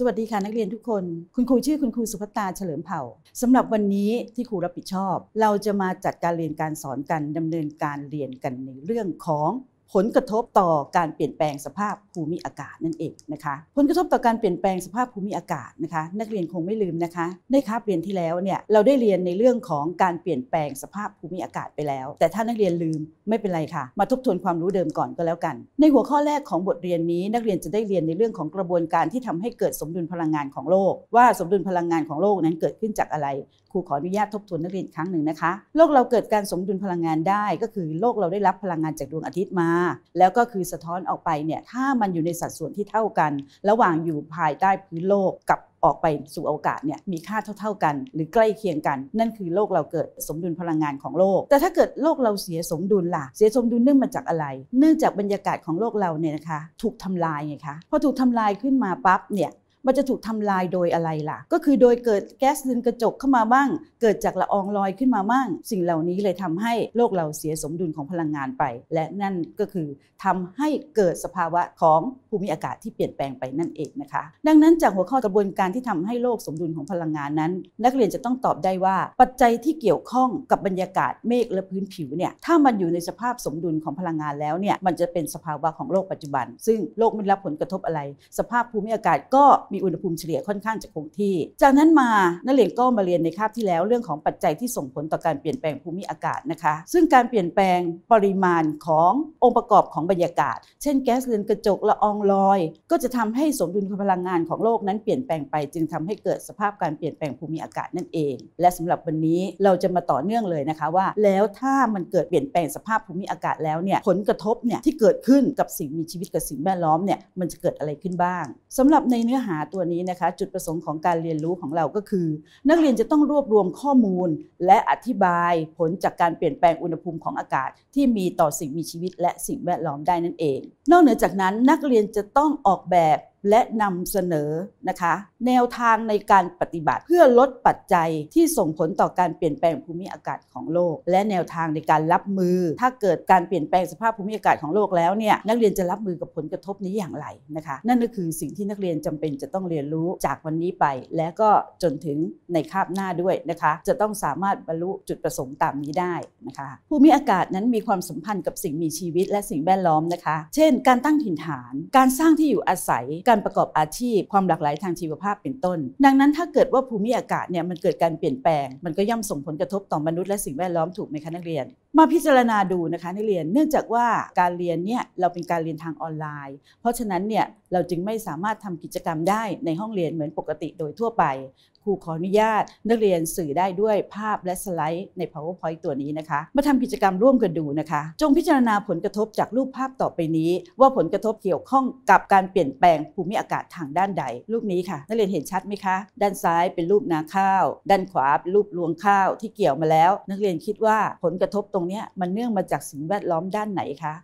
สวัสดีค่ะนักเรียนทุกคน คุณครูชื่อคุณครูสุภัตาเฉลิมเผ่าสำหรับวันนี้ที่ครูรับผิดชอบ เราจะมาจัดการเรียนการสอนกันดำเนินการเรียนกันในเรื่องของผลกระทบต่อการเปลี่ยนแปลงสภาพภูมิอากาศนั่นเองนะคะผลกระทบต่อการเปลี่ยนแปลงสภาพภูมิอากาศนะคะ นักเรียนคงไม่ลืมนะคะ ในคาบเรียนที่แล้วเนี่ยเราได้เรียนในเรื่องของการเปลี่ยนแปลงสภาพภูมิอากาศไปแล้ว แต่ถ้านักเรียนลืมไม่เป็นไรค่ะมาทบทวนความรู้เดิมก่อนก็แล้วกัน ในหัวข้อแรกของบทเรียนนี้ นักเรียนจะได้เรียนในเรื่องของกระบวนการที่ทำให้เกิดสมดุลพลังงานของโลกว่าสมดุลพลังงานของโลกนั้นเกิดขึ้นจากอะไร ครูขออนุญาตทบทวนนักเรียนครั้งหนึ่งนะคะโลกเราเกิดการสมดุลพลังงานได้ก็คือ โลกเราได้รับพลังงานจากดวงอาทิตย์มาแล้วก็คือสะท้อนออกไปเนี่ยถ้ามันอยู่ในสัดส่วนที่เท่ากัน ระหว่างอยู่ภายใต้พื้นโลกกับออกไปสู่อากาศเนี่ยมีค่าเท่าๆกัน หรือใกล้เคียงกัน นั่นคือโลกเราเกิดสมดุลพลังงานของโลก แต่ถ้าเกิดโลกเราเสียสมดุลล่ะเสียสมดุลเนื่องมาจากอะไรเนื่องจากบรรยากาศของโลกเราเนี่ยนะคะ ถูกทำลายไงคะพอถูกทำลายขึ้นมาปั๊บเนี่ยมันจะถูกทำลายโดยอะไรล่ะ ก็คือโดยเกิดแก๊สเรือนกระจกเข้ามาบ้าง เกิดจากละอองลอยขึ้นมาบ้างสิ่งเหล่านี้เลยทำให้โลกเราเสียสมดุลของพลังงานไป และนั่นก็คือทำให้เกิดสภาวะของภูมิอากาศที่เปลี่ยนแปลงไปนั่นเองนะคะ ดังนั้นจากหัวข้อกระบวนการที่ทำให้โลกสมดุลของพลังงานนั้น นักเรียนจะต้องตอบได้ว่า ปัจจัยที่เกี่ยวข้องกับบรรยากาศเมฆและพื้นผิวเนี่ยถ้ามันอยู่ในสภาพสมดุลของพลังงานแล้วเนี่ยมันจะเป็นสภาวะของโลกปัจจุบัน ซึ่งโลกไม่รับผลกระทบอะไร สภาพภูมิอากาศก็มมีอุณหภูมิเฉลี่ยค่อนข้างจะคงที่ จากนั้นมา นักเรียนก็มาเรียนในคาบที่แล้วเรื่องของปัจจัยที่ส่งผลต่อการเปลี่ยนแปลงภูมิอากาศนะคะ ซึ่งการเปลี่ยนแปลงปริมาณขององค์ประกอบของบรรยากาศ เช่นแก๊สเรือนกระจกละอองลอย ก็จะทำให้สมดุลพลังงานของโลกนั้นเปลี่ยนแปลงไป จึงทำให้เกิดสภาพการเปลี่ยนแปลงภูมิอากาศนั่นเอง และสำหรับวันนี้เราจะมาต่อเนื่องเลยนะคะว่า แล้วถ้ามันเกิดเปลี่ยนแปลงสภาพภูมิอากาศแล้วเนี่ยผลกระทบเนี่ยที่เกิดขึ้นกับสิ่งมีชีวิตกับสิ่งแวดล้อมเนี่ยมันจะเกิดอะไรขึ้นบ้าง สำหรับในเนื้อหาาตัวนี้นะคะจุดประสงค์ของการเรียนรู้ของเราก็คือ นักเรียนจะต้องรวบรวมข้อมูล และอธิบายผลจากการเปลี่ยนแปลงอุณหภูมิของอากาศ ที่มีต่อสิ่งมีชีวิตและสิ่งแวดล้อมได้นั่นเอง นอกเหนือจากนั้น นักเรียนจะต้องออกแบบและนำเสนอนะคะแนวทางในการปฏิบัติเพื่อลดปัจจัย ที่ส่งผลต่อการเปลี่ยนแปลงภูมิอากาศของโลก และแนวทางในการรับมือ ถ้าเกิดการเปลี่ยนแปลงสภาพภูมิอากาศของโลกแล้วเนี่ยนักเรียนจะรับมือกับผลกระทบนี้อย่างไรนะคะนั่นก็คือสิ่งที่นักเรียนจำเป็นจะต้องเรียนรู้จากวันนี้ไป และก็จนถึงในคาบหน้าด้วยนะคะจะต้องสามารถบรรลุจุดประสงค์ตามนี้ได้นะคะ ภูมิอากาศนั้นมีความสัมพันธ์กับสิ่งมีชีวิต และสิ่งแวดล้อมนะคะ เช่น การตั้งถิ่นฐาน การสร้างที่อยู่อาศัยการประกอบอาชีพ ความหลากหลายทางชีวภาพาพเป็นต้น ดังนั้นถ้าเกิดว่าภูมิอากาศเนี่ยมันเกิดการเปลี่ยนแปลง มันก็ย่อมส่งผลกระทบต่อมนุษย์และสิ่งแวดล้อมถูกไหมคะนักเรียน มาพิจารณาดูนะคะนักเรียนเนื่องจากว่าการเรียนเนี่ย เราเป็นการเรียนทางออนไลน์ เพราะฉะนั้นเนี่ยเราจึงไม่สามารถทำกิจกรรมได้ในห้องเรียนเหมือนปกติโดยทั่วไปรูขออนุญาตนักเรียนสื่อได้ด้วยภาพและสไลด์ใน powerpoint ตัวนี้นะคะ มาทำกิจกรรมร่วมกันดูนะคะ จงพิจารณาผลกระทบจากรูปภาพต่อไปนี้ว่าผลกระทบเกี่ยวข้องกับการเปลี่ยนแปลงภูมิอากาศทางด้านใด รูปนี้ค่ะ นักเรียนเห็นชัดไหมคะ ด้านซ้ายเป็นรูปนาข้าว ด้านขวาเป็นรูปรวงข้าวที่เกี่ยวมาแล้ว นักเรียนคิดว่าผลกระทบตรงนี้มันเนื่องมาจากสิ่งแวดล้อมด้านไหนคะ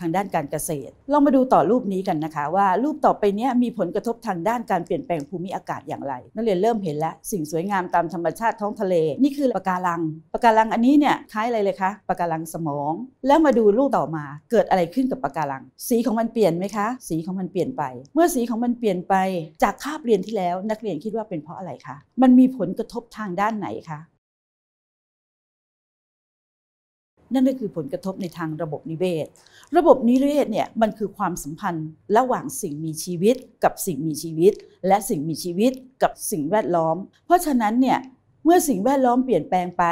ทางด้านการเกษตรลองมาดูต่อรูปนี้กันนะคะ ว่ารูปต่อไปนี้มีผลกระทบทางด้านการเปลี่ยนแปลงภูมิอากาศอย่างไรนักเรียนเริ่มเห็นแล้วสิ่งสวยงามตามธรรมชาติท้องทะเลนี่คือปะการังปะการังอันนี้เนี่ยคล้ายอะไรเลยคะปะการังสมอง แล้วมาดูรูปต่อมาเกิดอะไรขึ้นกับปะการัง สีของมันเปลี่ยนไหมคะ สีของมันเปลี่ยนไป เมื่อสีของมันเปลี่ยนไป จากคาบเรียนที่แล้วนักเรียนคิดว่าเป็นเพราะอะไรคะมันมีผลกระทบทางด้านไหนคะนั่นก็คือผลกระทบในทางระบบนิเวศ ระบบนิเวศเนี่ยมันคือความสัมพันธ์ ระหว่างสิ่งมีชีวิตกับสิ่งมีชีวิต และสิ่งมีชีวิตกับสิ่งแวดล้อม เพราะฉะนั้นเนี่ยเมื่อสิ่งแวดล้อมเปลี่ยนแปลงไป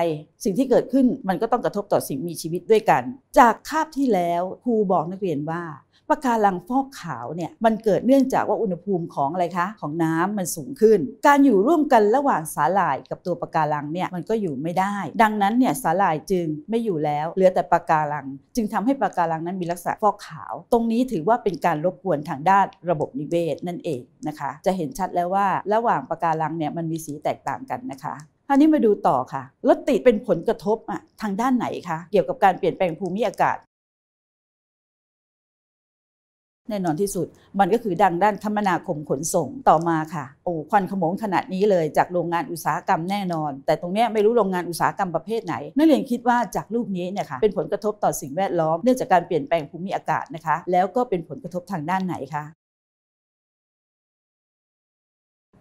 สิ่งที่เกิดขึ้นมันก็ต้องกระทบต่อสิ่งมีชีวิตด้วยกัน จากคาบที่แล้วครูบอกนักเรียนว่าปะการังฟอกขาวเนี่ยมันเกิดเนื่องจากว่าอุณหภูมิของอะไรคะของน้ำมันสูงขึ้น การอยู่ร่วมกันระหว่างสาหร่ายกับตัวปะการังเนี่ยมันก็อยู่ไม่ได้ ดังนั้นเนี่ยสาหร่ายจึงไม่อยู่แล้ว เหลือแต่ปะการัง จึงทำให้ปะการังนั้นมีลักษณะฟอกขาว ตรงนี้ถือว่าเป็นการรบกวนทางด้านระบบนิเวศนั่นเองนะคะ จะเห็นชัดแล้วว่า ระหว่างปะการังเนี่ยมันมีสีแตกต่างกันนะคะอันนี้มาดูต่อค่ะรถติดเป็นผลกระทบอะทางด้านไหนคะเกี่ยวกับการเปลี่ยนแปลงภูมิอากาศแน่นอนที่สุด มันก็คือดังด้านคมนาคมขนส่งต่อมาค่ะ โอ้ควันขโมงขนาดนี้เลยจากโรงงานอุตสาหกรรมแน่นอน แต่ตรงนี้ไม่รู้โรงงานอุตสาหกรรมประเภทไหนนักเรียนคิดว่าจากรูปนี้เนี่ยค่ะเป็นผลกระทบต่อสิ่งแวดล้อมเนื่องจากการเปลี่ยนแปลงภูมิอากาศนะคะ แล้วก็เป็นผลกระทบทางด้านไหนคะ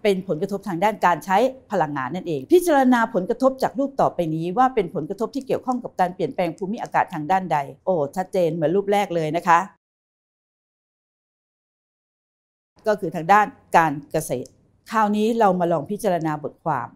เป็นผลกระทบทางด้านการใช้พลังงานนั่นเอง พิจารณาผลกระทบจากรูปต่อไปนี้ว่าเป็นผลกระทบที่เกี่ยวข้องกับการเปลี่ยนแปลงภูมิอากาศทางด้านใด โอ้ชัดเจนเหมือนรูปแรกเลยนะคะก็คือทางด้านการเกษตร คราวนี้เรามาลองพิจารณาบทความ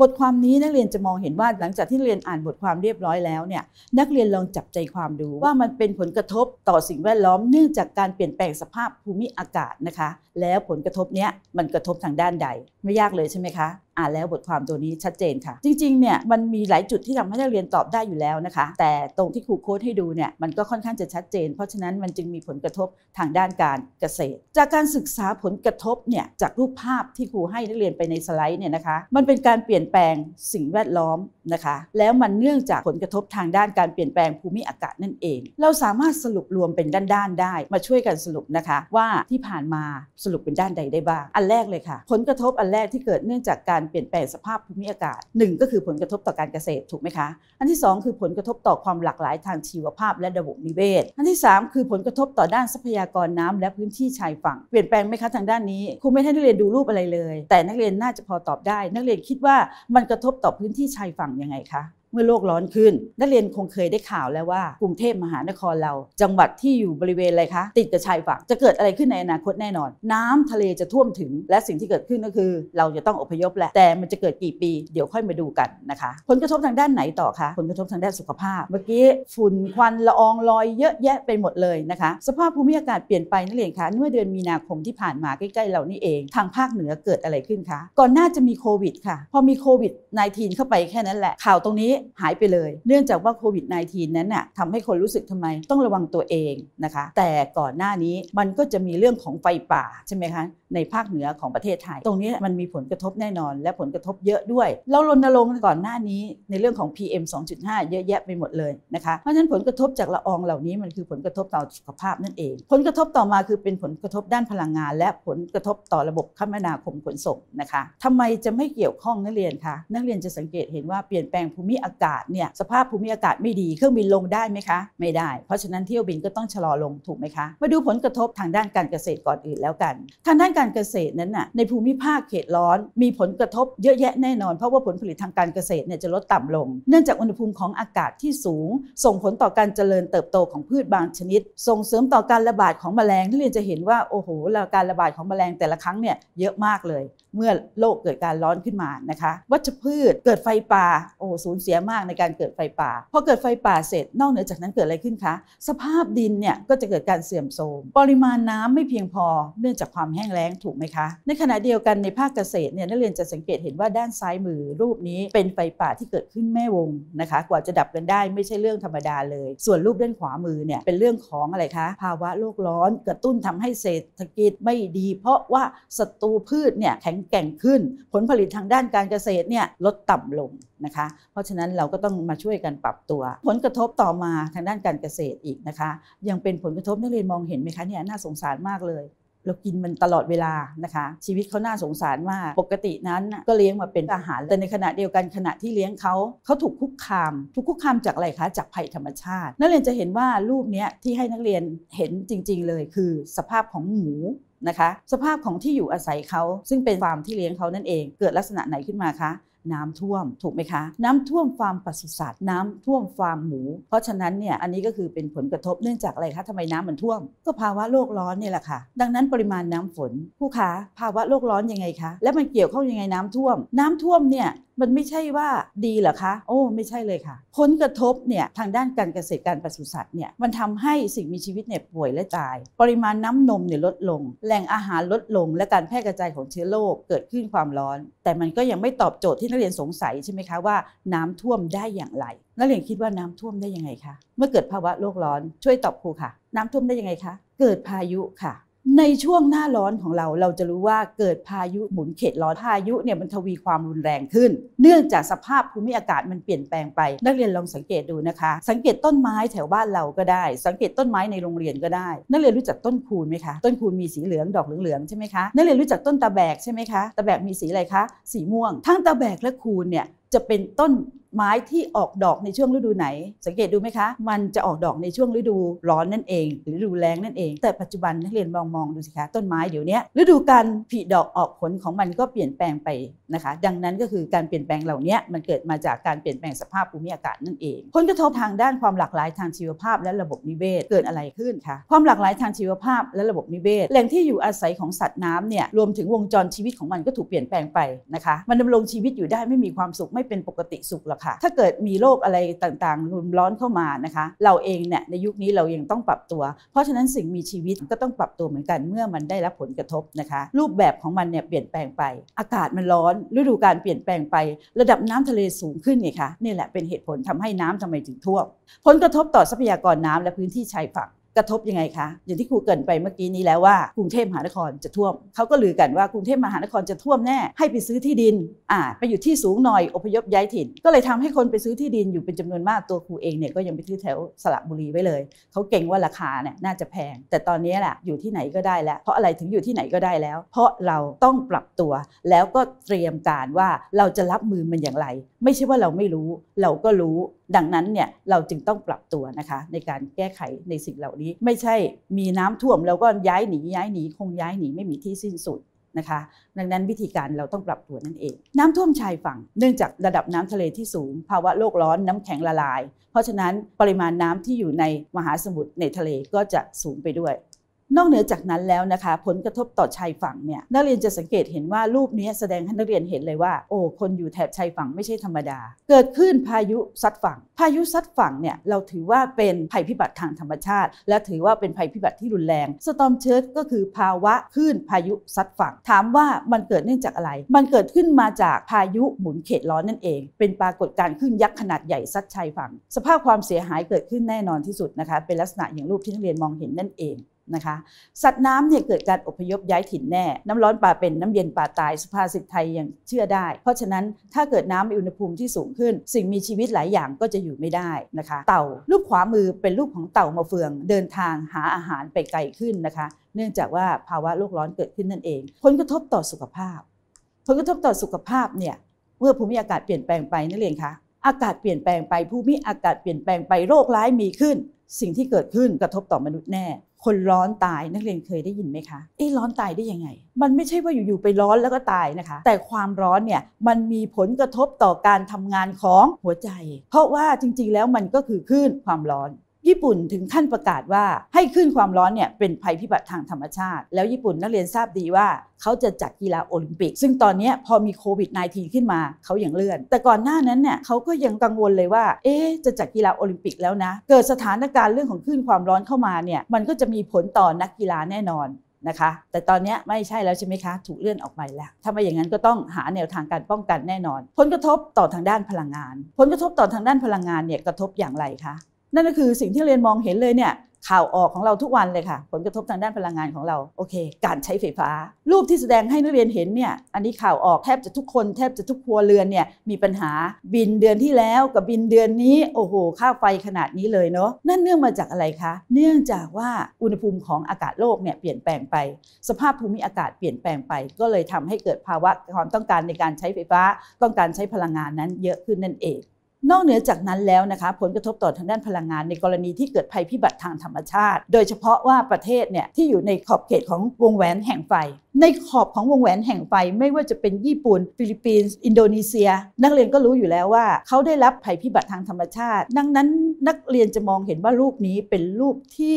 บทความนี้นักเรียนจะมองเห็นว่าหลังจากที่เรียนอ่านบทความเรียบร้อยแล้วเนี่ยนักเรียนลองจับใจความดูว่ามันเป็นผลกระทบต่อสิ่งแวดล้อมเนื่องจากการเปลี่ยนแปลงสภาพภูมิอากาศนะคะ แล้วผลกระทบเนี้ยมันกระทบทางด้านใดไม่ยากเลยใช่ไหมคะอ่านแล้วบทความตัวนี้ชัดเจนค่ะ จริงๆ เนี่ยมันมีหลายจุดที่ทำให้นักเรียนตอบได้อยู่แล้วนะคะ แต่ตรงที่ครูโค้ดให้ดูเนี่ยมันก็ค่อนข้างจะชัดเจน เพราะฉะนั้นมันจึงมีผลกระทบทางด้านการเกษตร จากการศึกษาผลกระทบเนี่ยจากรูปภาพที่ครูให้นักเรียนไปในสไลด์เนี่ยนะคะมันเป็นการเปลี่ยนแปลงสิ่งแวดล้อมนะคะแล้วมันเนื่องจากผลกระทบทางด้านการเปลี่ยนแปลงภูมิอากาศนั่นเอง เราสามารถสรุปรวมเป็นด้านๆ ได้ มาช่วยกันสรุปนะคะว่าที่ผ่านมาสรุปเป็นด้านใดได้บ้างอันแรกเลยค่ะ ผลกระทบอันแรกที่เกิดเนื่องจากการเปลี่ยนแปลงสภาพภูมิอากาศหนึ่งก็คือผลกระทบต่อการเกษตรถูกไหมคะ อันที่ 2 คือผลกระทบต่อความหลากหลายทางชีวภาพและระบบนิเวศอันที่ 3 คือผลกระทบต่อด้านทรัพยากรน้ำและพื้นที่ชายฝั่งเปลี่ยนแปลงไหมคะทางด้านนี้ครูไม่ให้นักเรียนดูรูปอะไรเลย แต่นักเรียนน่าจะพอตอบได้ นักเรียนคิดว่ามันกระทบต่อพื้นที่ชายฝั่งยังไงคะเมื่อโลกร้อนขึ้น นักเรียนคงเคยได้ข่าวแล้วว่า กรุงเทพมหานครเรา จังหวัดที่อยู่บริเวณอะไรคะติดกับชายฝั่งจะเกิดอะไรขึ้นในอนาคตแน่นอน น้ำทะเลจะท่วมถึง และสิ่งที่เกิดขึ้นก็คือ เราจะต้องอพยพแหละแต่มันจะเกิดกี่ปี เดี๋ยวค่อยมาดูกันนะคะ ผลกระทบทางด้านไหนต่อคะผลกระทบทางด้านสุขภาพ เมื่อกี้ฝุ่นควันละอองลอยเยอะแยะไปหมดเลยนะคะ สภาพภูมิอากาศเปลี่ยนไปนักเรียนคะเมื่อเดือนมีนาคมที่ผ่านมาใกล้ ๆเรานี่เองทางภาคเหนือเกิดอะไรขึ้นคะก่อนหน้าจะมีโควิด ค่ะพอมีโควิด -19 เข้าไปแค่นั้นแหละข่าวตรงนี้หายไปเลย เนื่องจากว่าโควิด -19 นั้นน่ะทำให้คนรู้สึกทำไมต้องระวังตัวเองนะคะ แต่ก่อนหน้านี้มันก็จะมีเรื่องของไฟป่าใช่ไหมคะในภาคเหนือของประเทศไทยตรงนี้มันมีผลกระทบแน่นอน และผลกระทบเยอะด้วย เรารณรงค์ก่อนหน้านี้ ในเรื่องของ PM 2.5เยอะแยะไปหมดเลยนะคะเพราะฉะนั้นผลกระทบจากละอองเหล่านี้มันคือผลกระทบต่อสุขภาพนั่นเอง ผลกระทบต่อมาคือเป็นผลกระทบด้านพลังงาน และผลกระทบต่อระบบคมนาคมขนส่งนะคะทำไมจะไม่เกี่ยวข้องนักเรียนคะนักเรียนจะสังเกตเห็นว่าเปลี่ยนแปลงภูมิอากาศเนี่ยสภาพภูมิอากาศไม่ดีเครื่องบินลงได้ไหมคะไม่ได้ เพราะฉะนั้นเที่ยวบินก็ต้องชะลอลงถูกไหมคะ มาดูผลกระทบทางด้านการเกษตรก่อนอื่นแล้วกันทางด้านการการเกษตรนั้นน่ะ ในภูมิภาคเขตร้อน มีผลกระทบเยอะแยะแน่นอน เพราะว่าผลผลิตทางการเกษตรเนี่ยจะลดต่ำลง เนื่องจากอุณหภูมิของอากาศที่สูง ส่งผลต่อการเจริญเติบโตของพืชบางชนิด ส่งเสริมต่อการระบาดของแมลงที่เรียนจะเห็นว่าโอ้โหการระบาดของแมลงแต่ละครั้งเนี่ยเยอะมากเลย เมื่อโลกเกิดการร้อนขึ้นมา นะคะ วัชพืชเกิดไฟป่า โอ้สูญเสียมากในการเกิดไฟป่าพอเกิดไฟป่าเสร็จ นอกเหนือจากนั้นเกิดอะไรขึ้นคะ สภาพดินเนี่ยก็จะเกิดการเสื่อมโทรมปริมาณน้ำไม่เพียงพอ เนื่องจากความแห้งแล้งงถูกไหมคะ ในขณะเดียวกันในภาคเกษตรเนี่ยนักเรียนจะสังเกตเห็นว่าด้านซ้ายมือรูปนี้เป็นไฟป่าที่เกิดขึ้นแม่วงนะคะกว่าจะดับกันได้ไม่ใช่เรื่องธรรมดาเลย ส่วนรูปด้านขวามือเนี่ยเป็นเรื่องของอะไรคะภาวะโลกร้อน กระตุ้นทำให้เศรษฐกิจไม่ดี เพราะว่าศัตรูพืชเนี่ยแข็งแกร่งขึ้น ผลผลิตทางด้านการเกษตรเนี่ยลดต่ำลงนะคะ เพราะฉะนั้นเราก็ต้องมาช่วยกันปรับตัว ผลกระทบต่อมาทางด้านการเกษตรอีกนะคะ ยังเป็นผลกระทบนักเรียนมองเห็นไหมคะเนี่ยน่าสงสารมากเลยเรากินมันตลอดเวลานะคะ ชีวิตเขาน่าสงสารมาก ปกตินั้นก็เลี้ยงมาเป็นอาหารแต่ในขณะเดียวกันขณะที่เลี้ยงเขาเขาถูกคุกคามถูกคุกคามจากอะไรคะ จากภัยธรรมชาติ นักเรียนจะเห็นว่ารูปนี้ที่ให้นักเรียนเห็นจริง ๆ เลย คือ สภาพของหมูนะคะ สภาพของที่อยู่อาศัยเขาซึ่งเป็นฟาร์มที่เลี้ยงเขานั่นเองเกิดลักษณะไหนขึ้นมาคะน้ำท่วมถูกไหมคะ น้ำท่วมฟาร์มปศุสัตว์น้ำท่วมฟาร์มหมู เพราะฉะนั้นเนี่ยอันนี้ก็คือเป็นผลกระทบเนื่องจากอะไรคะทำไมน้ำมันท่วมก็ภาวะโลกร้อนนี่แหละค่ะ ดังนั้นปริมาณน้ำฝนผู้ค้าภาวะโลกร้อนยังไงคะและมันเกี่ยวข้องยังไงน้ำท่วม น้ำท่วมเนี่ยมันไม่ใช่ว่าดีเหรอคะ โอ้ ไม่ใช่เลยค่ะผลกระทบเนี่ยทางด้านการเกษตรการปศุสัตว์เนี่ยมันทำให้สิ่งมีชีวิตเนี่ยป่วยและตาย ปริมาณน้ำนมเนี่ยลดลง แหล่งอาหารลดลง และการแพร่กระจายของเชื้อโรคเกิดขึ้นความร้อน แต่มันก็ยังไม่ตอบโจทย์ที่นักเรียนสงสัยใช่ไหมคะว่าน้ำท่วมได้อย่างไร นักเรียนคิดว่าน้ำท่วมได้ยังไงคะเมื่อเกิดภาวะโลกร้อนช่วยตอบครูค่ะ น้ำท่วมได้ยังไงคะเกิดพายุค่ะในช่วงหน้าร้อนของเราเราจะรู้ว่าเกิดพายุ หมุนเขตร้อนพายุเนี่ยมันทวีความรุนแรงขึ้น เนื่องจากสภาพภูมิอากาศมันเปลี่ยนแปลงไป นักเรียนลองสังเกตดูนะคะ สังเกตต้นไม้แถวบ้านเราก็ได้ สังเกตต้นไม้ในโรงเรียนก็ได้ นักเรียนรู้จักต้นคูณไหมคะต้นคูณมีสีเหลืองดอกเหลืองๆใช่ไหมคะนักเรียนรู้จักต้นตะแบกใช่ไหมคะตะแบกมีสีอะไรคะสีม่วง ทั้งตะแบกและคูณเนี่ยจะเป็นต้นไม้ที่ออกดอกในช่วงฤดูไหน สังเกตดูไหมคะ มันจะออกดอกในช่วงฤดูร้อนนั่นเอง หรือฤดูแล้งนั่นเอง แต่ปัจจุบันนักเรียนมองมองดูสิคะต้นไม้เดี๋ยวนี้ฤดูการผลิดอกออกผลของมันก็เปลี่ยนแปลงไปนะคะ ดังนั้นก็คือการเปลี่ยนแปลงเหล่านี้มันเกิดมาจากการเปลี่ยนแปลงสภาพภูมิอากาศนั่นเองผลกระทบทางด้านความหลากหลายทางชีวภาพและระบบนิเวศเกิดอะไรขึ้นคะความหลากหลายทางชีวภาพและระบบนิเวศแหล่งที่อยู่อาศัยของสัตว์น้ำเนี่ยรวมถึงวงจรชีวิตของมันก็ถูกเปลี่ยนแปลงไปนะคะ มันดำรงชีวิตอยู่ได้ไม่มีความสุขไม่เป็นปกติสุขหรอกค่ะถ้าเกิดมีโรคอะไรต่างๆรุมร้อนเข้ามานะคะ เราเองเนี่ยในยุคนี้เรายังต้องปรับตัว เพราะฉะนั้นสิ่งมีชีวิตก็ต้องปรับตัวเหมือนกัน เมื่อมันได้รับผลกระทบนะคะ รูปแบบของมันเนี่ยเปลี่ยนแปลงไป อากาศมันร้อนฤดูการเปลี่ยนแปลงไป ระดับน้ำทะเลสูงขึ้นไงคะนี่แหละเป็นเหตุผลทำให้น้ำทำไมถึงท่วมผลกระทบต่อทรัพยากรน้ำและพื้นที่ชายฝั่งกระทบยังไงคะอย่างที่ครูเกินไปเมื่อกี้นี้แล้วว่ากรุงเทพมหานครจะท่วม เขาก็ลือกันว่ากรุงเทพมหานครจะท่วมแน่ ให้ไปซื้อที่ดินอ่าไปอยู่ที่สูงหน่อยอพยพย้ายถิ่นก็เลยทำให้คนไปซื้อที่ดินอยู่เป็นจำนวนมากตัวครูเองเนี่ยก็ยังไปซื้อแถวสระบุรีไว้เลยเขาเก่งว่าราคาเนี่ยน่าจะแพง แต่ตอนนี้แหละอยู่ที่ไหนก็ได้แล้วเพราะอะไรถึงอยู่ที่ไหนก็ได้แล้ว เพราะเราต้องปรับตัว แล้วก็เตรียมการว่าเราจะรับมือมันอย่างไร ไม่ใช่ว่าเราไม่รู้เราก็รู้ดังนั้นเนี่ยเราจึงต้องปรับตัวนะคะในการแก้ไขในสิ่งเหล่านี้ ไม่ใช่มีน้ำท่วมแล้วก็ย้ายหนีย้ายหนีคงย้ายหนีไม่มีที่สิ้นสุดนะคะ ดังนั้นวิธีการเราต้องปรับตัวนั่นเอง น้ำท่วมชายฝั่ง เนื่องจากระดับน้ำทะเลที่สูง ภาวะโลกร้อนน้ำแข็งละลาย เพราะฉะนั้นปริมาณน้ำที่อยู่ในมหาสมุทรในทะเลก็จะสูงไปด้วยนอกเหนือจากนั้นแล้วนะคะผลกระทบต่อชายฝั่งเนี่ย นักเรียนจะสังเกตเห็นว่ารูปนี้แสดงให้นักเรียนเห็นเลยว่า โอ้ คนอยู่แถบชายฝั่งไม่ใช่ธรรมดา เกิดขึ้นพายุซัดฝั่ง พายุซัดฝั่งเนี่ยเราถือว่าเป็นภัยพิบัติทางธรรมชาติ และถือว่าเป็นภัยพิบัติที่รุนแรงสตอมเชิร์ตก็คือภาวะขึ้นพายุซัดฝั่ง ถามว่ามันเกิดเนื่องจากอะไร มันเกิดขึ้นมาจากพายุหมุนเขตร้อนนั่นเอง เป็นปรากฏการณ์ขึ้นยักษ์ขนาดใหญ่ซัดชายฝั่ง สภาพความเสียหายเกิดขึ้นแน่นอนที่สุดนะคะ เป็นลักษณะอย่างรูปที่นักเรียนมองเห็นนั่นเองนะคะสัตว์น้ำเนี่ยเกิดการอพยพย้ายถิ่นแน่ น้ำร้อนป่าเป็นน้ำเย็นป่าตาย สุภาษิตไทยยังเชื่อได้ เพราะฉะนั้นถ้าเกิดน้ำอุณหภูมิที่สูงขึ้น สิ่งมีชีวิตหลายอย่างก็จะอยู่ไม่ได้นะคะ เต่ารูปขวามือเป็นรูปของเต่ามาเฟือง เดินทางหาอาหารไปไกลขึ้นนะคะ เนื่องจากว่าภาวะโลกร้อนเกิดขึ้นนั่นเอง ผลกระทบต่อสุขภาพผลกระทบต่อสุขภาพเนี่ยเมื่อภูมิอากาศเปลี่ยนแปลงไปนั่นเองคะอากาศเปลี่ยนแปลงไปภูมิอากาศเปลี่ยนแปลงไปโรคร้ายมีขึ้น สิ่งที่เกิดขึ้นกระทบต่อมนุษย์แน่คนร้อนตายนักเรียนเคยได้ยินไหมคะเอ๊ะร้อนตายได้ยังไง มันไม่ใช่ว่าอยู่ๆไปร้อนแล้วก็ตายนะคะ แต่ความร้อนเนี่ยมันมีผลกระทบต่อการทำงานของหัวใจ เพราะว่าจริงๆแล้วมันก็คือคลื่นความร้อนญี่ปุ่นถึงขั้นประกาศว่าให้ขึ้นความร้อนเนี่ยเป็นภัยพิบัติทางธรรมชาติ แล้วญี่ปุ่นนักเรียนทราบดีว่า เขาจะจัดกีฬาโอลิมปิก ซึ่งตอนนี้พอมีโควิด -19 ขึ้นมา เขาอย่างเลื่อน แต่ก่อนหน้านั้นเนี่ยเขาก็ยังกังวลเลยว่า เอ๊จะจัดกีฬาโอลิมปิกแล้วนะ เกิดสถานการณ์เรื่องของขึ้นความร้อนเข้ามาเนี่ยมันก็จะมีผลต่อนักกีฬาแน่นอนนะคะ แต่ตอนนี้ไม่ใช่แล้วใช่ไหมคะ ถูกเลื่อนออกไปแล้วถ้าไม่อย่างนั้นก็ต้องหาแนวทางการป้องกันแน่นอน ผลกระทบต่อทางด้านพลังงาน ผลกระทบต่อทางด้านพลังงานเนี่ยกระทบอย่างไรคะนั่นก็คือสิ่งที่เรียนมองเห็นเลยเนี่ยข่าวออกของเราทุกวันเลยค่ะผลกระทบทางด้านพลังงานของเรา โอเค การใช้ไฟฟ้า รูปที่แสดงให้นักเรียนเห็นเนี่ยอันนี้ข่าวออกแทบจะทุกคนแทบจะทุกครัวเรือนเนี่ยมีปัญหาบินเดือนที่แล้วกับบินเดือนนี้ โอ้โหค่าไฟขนาดนี้เลยเนาะนั่นเนื่องมาจากอะไรคะ เนื่องจากว่าอุณหภูมิของอากาศโลกเนี่ยเปลี่ยนแปลงไป สภาพภูมิอากาศเปลี่ยนแปลงไปก็เลยทำให้เกิดภาวะความต้องการในการใช้ไฟฟ้า ต้องการใช้พลังงานนั้นเยอะขึ้นนั่นเองนอกเหนือจากนั้นแล้วนะคะผลกระทบต่อทางด้านพลังงานในกรณีที่เกิดภัยพิบัติทางธรรมชาติ โดยเฉพาะว่าประเทศเนี่ยที่อยู่ในขอบเขตของวงแหวนแห่งไฟ ในขอบของวงแหวนแห่งไฟไม่ว่าจะเป็นญี่ปุ่น ฟิลิปปินส์อินโดนีเซีย นักเรียนก็รู้อยู่แล้วว่าเขาได้รับภัยพิบัติทางธรรมชาติดังนั้นนักเรียนจะมองเห็นว่ารูปนี้เป็นรูปที่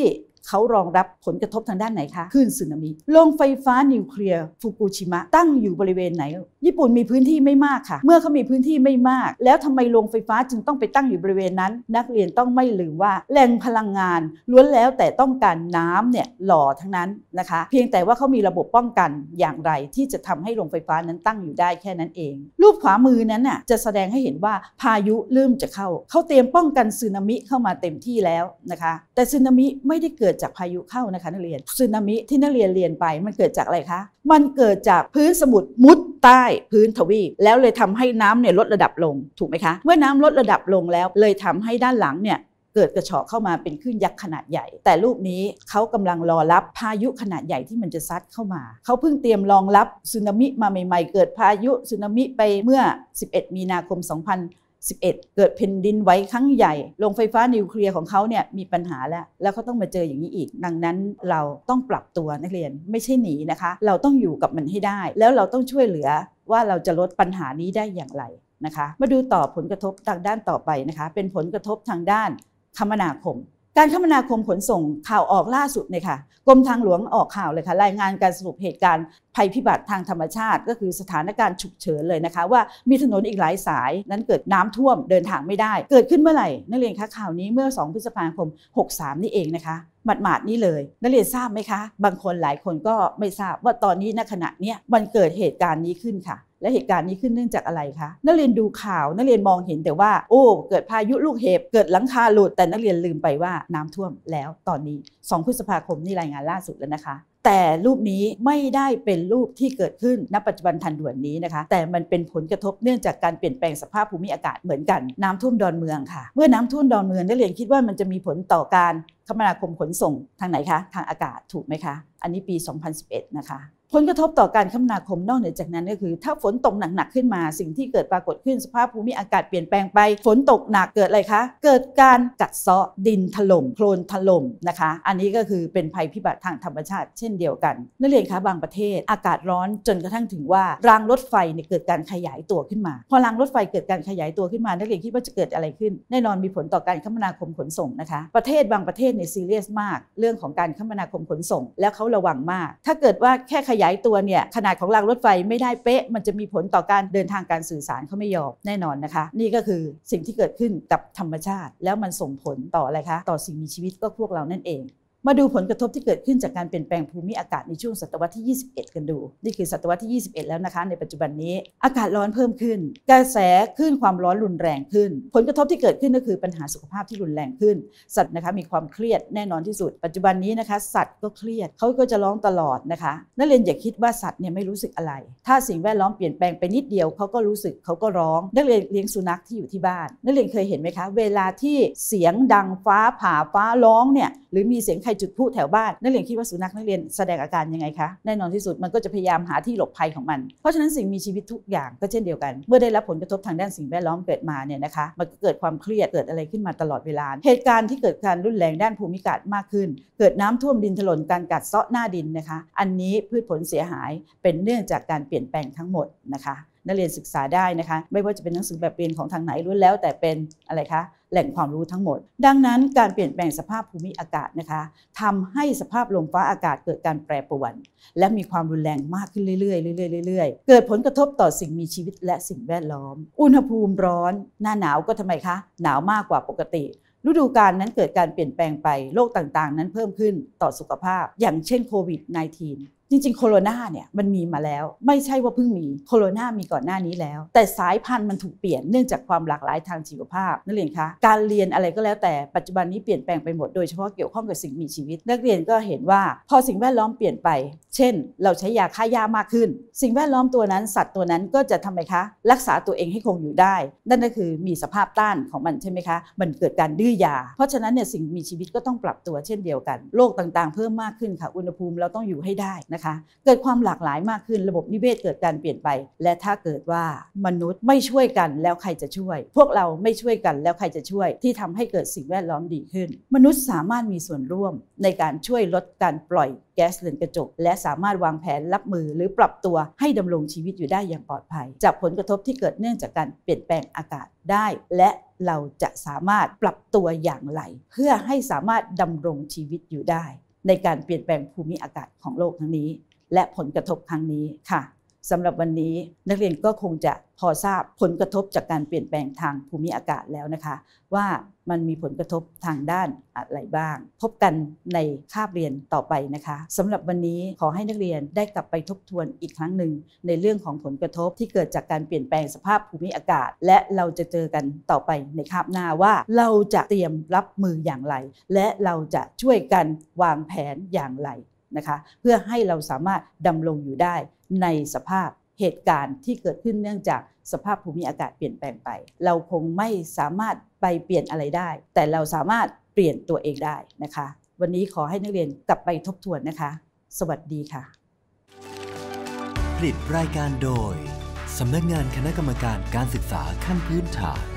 เขารองรับผลกระทบทางด้านไหนคะคลื่นสึนามิโรงไฟฟ้านิวเคลียร์ฟุกุชิมะตั้งอยู่บริเวณไหน ญี่ปุ่นมีพื้นที่ไม่มากค่ะ เมื่อเขามีพื้นที่ไม่มาก แล้วทำไมโรงไฟฟ้าจึงต้องไปตั้งอยู่บริเวณนั้น นักเรียนต้องไม่ลืมว่าแหล่งพลังงาน ล้วนแล้วแต่ต้องการน้ำเนี่ยหล่อทั้งนั้นนะคะ เพียงแต่ว่าเขามีระบบป้องกันอย่างไร ที่จะทำให้โรงไฟฟ้านั้นตั้งอยู่ได้แค่นั้นเอง รูปขวามือนั้นน่ะจะแสดงให้เห็นว่าพายุเริ่มจะเข้า เขาเตรียมป้องกันสึนามิเข้ามาเต็มที่แล้วนะคะ แต่สึนามิไม่ได้เกิดจากพายุเข้านะคะนักเรียนสึนามิที่นักเรียนเรียนไปมันเกิดจากอะไรคะ มันเกิดจากพื้นสมุทรมุดใต้พื้นทวีปแล้วเลยทำให้น้ำเนี่ยลดระดับลงถูกไหมคะ เมื่อน้ำลดระดับลงแล้วเลยทำให้ด้านหลังเนี่ยเกิดกระชอเข้ามาเป็นคลื่นยักษ์ขนาดใหญ่ แต่รูปนี้เขากำลังรอรับพายุขนาดใหญ่ที่มันจะซัดเข้ามา เขาเพิ่งเตรียมรองรับสึนามิมาใหม่ ๆ เกิดพายุสึนามิไปเมื่อ 11 มีนาคม 2 0 11 เกิดแผ่นดินไหวครั้งใหญ่ โรงไฟฟ้านิวเคลียร์ของเขาเนี่ยมีปัญหาแล้ว แล้วเขาต้องมาเจออย่างนี้อีก ดังนั้นเราต้องปรับตัวนักเรียนไม่ใช่หนีนะคะ เราต้องอยู่กับมันให้ได้ แล้วเราต้องช่วยเหลือว่าเราจะลดปัญหานี้ได้อย่างไรนะคะ มาดูต่อผลกระทบทางด้านต่อไปนะคะ เป็นผลกระทบทางด้านคมนาคมการคมนาคมขนส่งข่าวออกล่าสุดเนี่ยค่ะกรมทางหลวงออกข่าวเลยค่ะ รายงานการสรุปเหตุการณ์ภัยพิบัติทางธรรมชาติก็คือสถานการณ์ฉุกเฉินเลยนะคะ ว่ามีถนนอีกหลายสาย นั้นเกิดน้ำท่วมเดินทางไม่ได้ เกิดขึ้นเมื่อไหร่ นักเรียนคะข่าวนี้เมื่อ 2 พฤษภาคม 63 นี่เองนะคะหมาดดนี้เลย นักเรียนทราบไหมคะ บางคนหลายคนก็ไม่ทราบว่าตอนนี้ณขณะนี้มันเกิดเหตุการณ์นี้ขึ้นค่ะและเหตุการณ์นี้ขึ้นเนื่องจากอะไรคะนักเรียนดูข่าว นักเรียนมองเห็นแต่ว่า โอ้ เกิดพายุลูกเห็บ เกิดหลังคาหลุดแต่นักเรียนลืมไปว่าน้ำท่วมแล้วตอนนี้ 2 พฤษภาคมนี่รายงานล่าสุดแล้วนะคะ แต่รูปนี้ไม่ได้เป็นรูปที่เกิดขึ้นณปัจจุบันทันด่วนนี้นะคะ แต่มันเป็นผลกระทบเนื่องจากการเปลี่ยนแปลงสภาพภูมิอากาศเหมือนกันน้ำท่วมดอนเมืองค่ะ เมื่อน้ำท่วมดอนเมืองนักเรียนคิดว่ามันจะมีผลต่อการคมนาคมขนส่งทางไหนคะทางอากาศถูกไหมคะอันนี้ปี 2011 นะคะผลกระทบต่อการคมนาคมนอกเหนือจากนั้นก็คือ ถ้าฝนตกหนักๆขึ้นมา สิ่งที่เกิดปรากฏขึ้นสภาพภูมิอากาศเปลี่ยนแปลงไปฝนตกหนัก เกิดอะไรคะ เกิดการกัดเซาะดินถล่มโคลนถล่มนะคะ อันนี้ก็คือเป็นภัยพิบัติทางธรรมชาติเช่นเดียวกันนักเรียนคะบางประเทศอากาศร้อนจนกระทั่งถึงว่า รางรถไฟเนี่ยเกิดการขยายตัวขึ้นมา พอรางรถไฟเกิดการขยายตัวขึ้นมานักเรียนคิดว่าจะเกิดอะไรขึ้น แน่นอนมีผลต่อการคมนาคมขนส่งนะคะ ประเทศบางประเทศเนี่ยซีเรียสมาก เรื่องของการคมนาคมขนส่ง แล้วเขาระวังมาก ถ้าเกิดว่าแค่ขยายตัวเนี่ยขนาดของรางรถไฟไม่ได้เป๊ะ มันจะมีผลต่อการเดินทางการสื่อสารเขาไม่ยอมแน่นอนนะคะ นี่ก็คือสิ่งที่เกิดขึ้นกับธรรมชาติแล้วมันส่งผลต่ออะไรคะ ต่อสิ่งมีชีวิตก็พวกเรานั่นเองมาดูผลกระทบที่เกิดขึ้นจากการเปลี่ยนแปลงภูมิอากาศในช่วงศตวรรษที่ 21 กันดูนี่คือศตวรรษที่ 21 แล้วนะคะ ในปัจจุบันนี้ อากาศร้อนเพิ่มขึ้นกระแสขึ้นความร้อนรุนแรงขึ้น ผลกระทบที่เกิดขึ้นก็คือปัญหาสุขภาพที่รุนแรงขึ้นสัตว์นะคะมีความเครียดแน่นอนที่สุด ปัจจุบันนี้นะคะ สัตว์ก็เครียดเขาก็จะร้องตลอดนะคะนักเรียนอย่าคิดว่าสัตว์เนี่ยไม่รู้สึกอะไร ถ้าสิ่งแวดล้อมเปลี่ยนแปลงไปนิดเดียวเขาก็รู้สึกเขาก็ร้องนักเรียนเลี้ยงสุนัขที่อยู่ที่บ้านนักเรียนเคยเห็นไหมคะเวลาที่เสียงดังฟ้าผ่าฟ้าร้องเนี่ยหรือมีเสียงใครจุดผู้แถวบ้านนักเรียนคิดว่าสุนัขนักเรียนแสดงอาการยังไงคะแน่นอนที่สุดมันก็จะพยายามหาที่หลบภัยของมัน เพราะฉะนั้นสิ่งมีชีวิตทุกอย่างก็เช่นเดียวกัน เมื่อได้รับผลกระทบทางด้านสิ่งแวดล้อมเกิดมาเนี่ยนะคะ มันก็เกิดความเครียด เกิดอะไรขึ้นมาตลอดเวลา เหตุการณ์ที่เกิดการรุนแรงด้านภูมิกาศมากขึ้น เกิดน้ำท่วมดินถล่นการกัดเซาะหน้าดินนะคะ อันนี้พืชผลเสียหายเป็นเนื่องจากการเปลี่ยนแปลงทั้งหมดนะคะ นักเรียนศึกษาได้นะคะ ไม่ว่าจะเป็นหนังสือแบบเรียนของทางไหนล้วนแล้วแต่เป็นอะไรคะแหล่งความรู้ทั้งหมด ดังนั้นการเปลี่ยนแปลงสภาพภูมิอากาศนะคะทำให้สภาพลมฟ้าอากาศเกิดการแปรปรวน และมีความรุนแรงมากขึ้นเรื่อยๆเรื่อยๆเรื่อยๆเกิดผลกระทบต่อสิ่งมีชีวิต และสิ่งแวดล้อม อุณหภูมิร้อน หน้าหนาวก็ทำไมคะหนาวมากกว่าปกติ ฤดูกาลนั้นเกิดการเปลี่ยนแปลงไปโรคต่างๆ นั้นเพิ่มขึ้นต่อสุขภาพ อย่างเช่นโควิด -19 จริงๆโคโรนาเนี่ยมันมีมาแล้วไม่ใช่ว่าเพิ่งมีโคโรนามีก่อนหน้านี้แล้วแต่สายพันธุ์มันถูกเปลี่ยนเนื่องจากความหลากหลายทางชีวภาพนักเรียนคะการเรียนอะไรก็แล้วแต่ปัจจุบันนี้เปลี่ยนแปลงไปหมดโดยเฉพาะเกี่ยวข้องกับสิ่งมีชีวิต นักเรียนก็เห็นว่าพอสิ่งแวดล้อมเปลี่ยนไป เช่น เราใช้ยาฆ่าหญ้ามากขึ้น สิ่งแวดล้อมตัวนั้นสัตว์ตัวนั้นก็จะทำไมคะ รักษาตัวเองให้คงอยู่ได้นั่นก็คือมีสภาพต้านของมันใช่ไหมคะมันเกิดการดื้อยา เพราะฉะนั้นเนี่ยสิ่งมีชีวิตก็ต้องปรับตัวเช่นเดียวกันโรคต่างๆเพิ่มมากขึ้นค่ะอุณหภูมิเราต้องอยู่ให้ได้นะะคะเกิดความหลากหลายมากขึ้นระบบนิเวศเกิดการเปลี่ยนไป และถ้าเกิดว่ามนุษย์ไม่ช่วยกันแล้วใครจะช่วย พวกเราไม่ช่วยกันแล้วใครจะช่วยที่ทำให้เกิดสิ่งแวดล้อมดีขึ้น มนุษย์สามารถมีส่วนร่วมในการช่วยลดการปล่อยแก๊สเรือนกระจก และสามารถวางแผนรับมือหรือปรับตัวให้ดำรงชีวิตอยู่ได้อย่างปลอดภัย จากผลกระทบที่เกิดเนื่องจากการเปลี่ยนแปลงอากาศได้ และเราจะสามารถปรับตัวอย่างไร เพื่อให้สามารถดำรงชีวิตอยู่ได้ในการเปลี่ยนแปลงภูมิอากาศของโลกครั้งนี้และผลกระทบครั้งนี้ค่ะสำหรับวันนี้นักเรียนก็คงจะพอทราบผลกระทบจากการเปลี่ยนแปลงทางภูมิอากาศแล้วนะคะ ว่ามันมีผลกระทบทางด้านอะไรบ้าง พบกันในคาบเรียนต่อไปนะคะสำหรับวันนี้ขอให้นักเรียนได้กลับไปทบทวนอีกครั้งหนึ่ง ในเรื่องของผลกระทบที่เกิดจากการเปลี่ยนแปลงสภาพภูมิอากาศ และเราจะเจอกันต่อไปในคาบหน้าว่าเราจะเตรียมรับมืออย่างไร และเราจะช่วยกันวางแผนอย่างไรนะคะเพื่อให้เราสามารถดำรงอยู่ได้ ในสภาพเหตุการณ์ที่เกิดขึ้นเนื่องจากสภาพภูมิอากาศเปลี่ยนแปลงไป เราคงไม่สามารถไปเปลี่ยนอะไรได้ แต่เราสามารถเปลี่ยนตัวเองได้นะคะ วันนี้ขอให้นักเรียนกลับไปทบทวนนะคะ สวัสดีค่ะ ผลิตรายการโดยสำนักงานคณะกรรมการการศึกษาขั้นพื้นฐาน